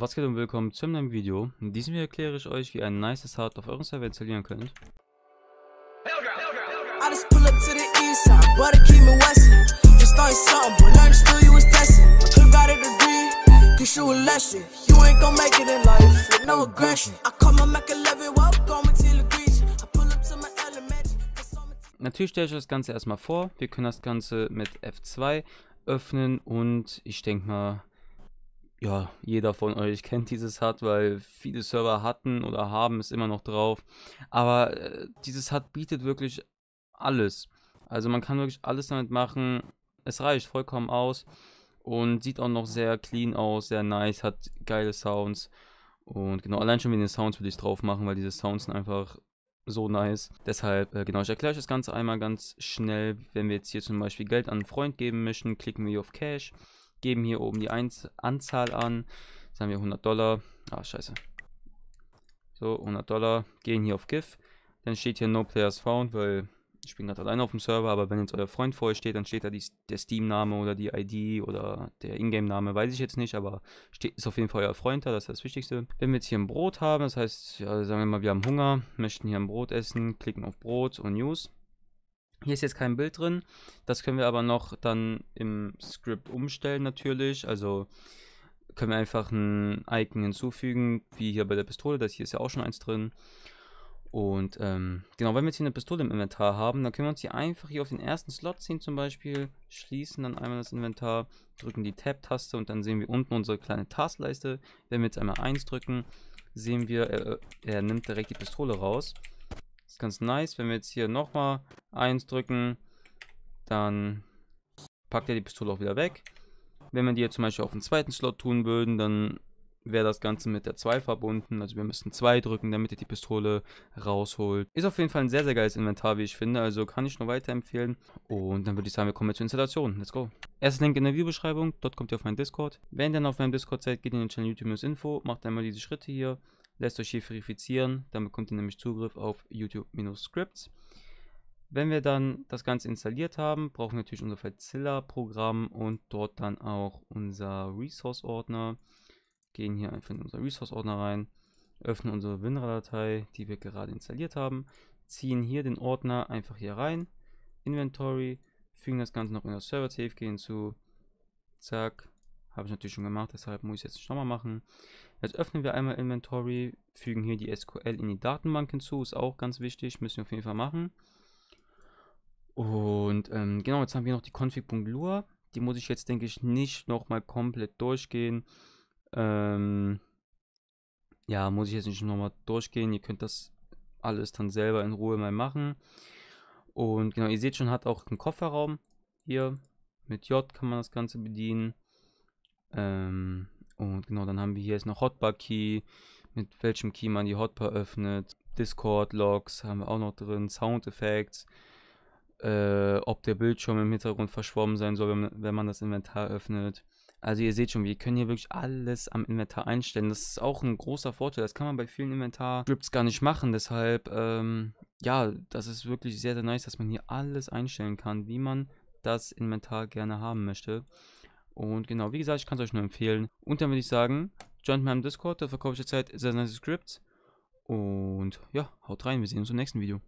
Was geht und willkommen zu einem neuen Video. In diesem Video erkläre ich euch, wie ihr ein nice Hard auf eurem Server installieren könnt. Natürlich stelle ich das Ganze erstmal vor. Wir können das Ganze mit F2 öffnen und ich denke mal, ja, jeder von euch kennt dieses HUD, weil viele Server hatten oder haben es immer noch drauf. Aber äh, dieses HUD bietet wirklich alles. Also man kann wirklich alles damit machen. Es reicht vollkommen aus und sieht auch noch sehr clean aus, sehr nice, hat geile Sounds. Und genau, allein schon mit den Sounds würde ich es drauf machen, weil diese Sounds sind einfach so nice. Deshalb, äh, genau, ich erkläre euch das Ganze einmal ganz schnell. Wenn wir jetzt hier zum Beispiel Geld an einen Freund geben möchten, klicken wir hier auf Cash geben hier oben die Einz Anzahl an. Jetzt haben wir 100 Dollar. Ah, scheiße. So, 100 Dollar. Gehen hier auf GIF. Dann steht hier No Players Found, weil ich bin gerade alleine auf dem Server, aber wenn jetzt euer Freund vor euch steht, dann steht da die, der Steam-Name oder die ID oder der Ingame-Name, weiß ich jetzt nicht, aber steht, ist auf jeden Fall euer Freund da, das ist das Wichtigste. Wenn wir jetzt hier ein Brot haben, das heißt, ja, sagen wir mal, wir haben Hunger, möchten hier ein Brot essen, klicken auf Brot und News. Hier ist jetzt kein Bild drin. Das können wir aber noch dann im Script umstellen natürlich. Also können wir einfach ein Icon hinzufügen, wie hier bei der Pistole. Das hier ist ja auch schon eins drin. Und ähm, genau, wenn wir jetzt hier eine Pistole im Inventar haben, dann können wir uns hier einfach hier auf den ersten Slot ziehen zum Beispiel, schließen dann einmal das Inventar, drücken die Tab-Taste und dann sehen wir unten unsere kleine Taskleiste. Wenn wir jetzt einmal 1 drücken, sehen wir, er, er nimmt direkt die Pistole raus ist ganz nice. Wenn wir jetzt hier nochmal eins drücken, dann packt er die Pistole auch wieder weg. Wenn wir die jetzt zum Beispiel auf den zweiten Slot tun würden, dann wäre das Ganze mit der 2 verbunden. Also wir müssen 2 drücken, damit er die Pistole rausholt. Ist auf jeden Fall ein sehr, sehr geiles Inventar, wie ich finde. Also kann ich nur weiterempfehlen. Und dann würde ich sagen, wir kommen jetzt zur Installation. Let's go. Erster Link in der Videobeschreibung. Dort kommt ihr auf meinen Discord. Wenn ihr dann auf meinem Discord seid, geht in den Channel YouTube-Info. Macht einmal diese Schritte hier. Lässt euch hier verifizieren, dann bekommt ihr nämlich Zugriff auf YouTube-Scripts. Wenn wir dann das Ganze installiert haben, brauchen wir natürlich unser verzilla programm und dort dann auch unser Resource-Ordner. Gehen hier einfach in unser Resource-Ordner rein, öffnen unsere WinRAR-Datei, die wir gerade installiert haben, ziehen hier den Ordner einfach hier rein, Inventory, fügen das Ganze noch in das Server-TFG safe hinzu, zack, habe ich natürlich schon gemacht, deshalb muss ich es jetzt nicht nochmal machen. Jetzt öffnen wir einmal Inventory, fügen hier die SQL in die Datenbank hinzu, ist auch ganz wichtig, müssen wir auf jeden Fall machen. Und ähm, genau, jetzt haben wir noch die config.lua, die muss ich jetzt, denke ich, nicht nochmal komplett durchgehen. Ähm, ja, muss ich jetzt nicht nochmal durchgehen, ihr könnt das alles dann selber in Ruhe mal machen. Und genau, ihr seht schon, hat auch einen Kofferraum hier. Mit J kann man das Ganze bedienen. Ähm, und genau, dann haben wir hier jetzt noch Hotbar-Key, mit welchem Key man die Hotbar öffnet. Discord-Logs haben wir auch noch drin, Soundeffekte, äh, ob der Bildschirm im Hintergrund verschwommen sein soll, wenn, wenn man das Inventar öffnet. Also ihr seht schon, wir können hier wirklich alles am Inventar einstellen. Das ist auch ein großer Vorteil. Das kann man bei vielen Inventar-Scripts gar nicht machen. Deshalb, ähm, ja, das ist wirklich sehr, sehr nice, dass man hier alles einstellen kann, wie man das Inventar gerne haben möchte. Und genau, wie gesagt, ich kann es euch nur empfehlen. Und dann würde ich sagen, joint meinem Discord, da verkaufe ich zurzeit sehr nice Scripts. Und ja, haut rein, wir sehen uns im nächsten Video.